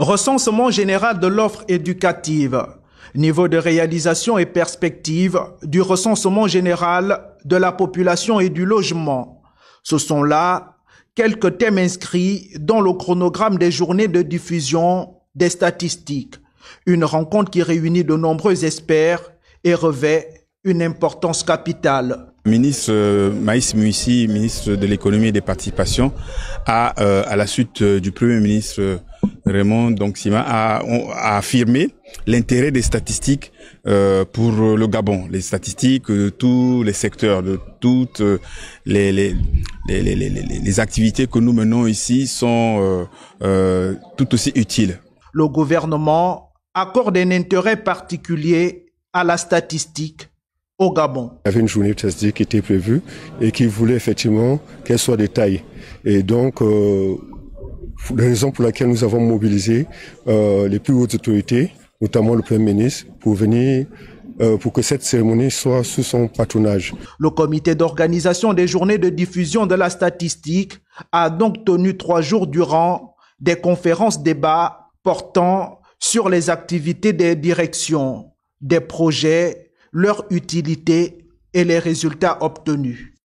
Recensement général de l'offre éducative. Niveau de réalisation et perspective du recensement général de la population et du logement. Ce sont là quelques thèmes inscrits dans le chronogramme des journées de diffusion des statistiques. Une rencontre qui réunit de nombreux experts et revêt une importance capitale. Ministre euh, Maïs Muissi, ministre de l'économie et des participations, a, euh, à la suite euh, du Premier ministre Raymond donc Sima a, affirmé l'intérêt des statistiques euh, pour le Gabon, les statistiques de euh, tous les secteurs, de toutes euh, les, activités que nous menons ici sont tout aussi utiles. Le gouvernement accorde un intérêt particulier à la statistique au Gabon. Il y avait une journée de statistique qui était prévue et qui voulait effectivement qu'elle soit détaillée. Et donc, la raison pour laquelle nous avons mobilisé euh, les plus hautes autorités, notamment le Premier ministre, pour venir euh, pour que cette cérémonie soit sous son patronage. Le comité d'organisation des journées de diffusion de la statistique a donc tenu trois jours durant des conférences débats portant sur les activités des directions, des projets, leur utilité et les résultats obtenus.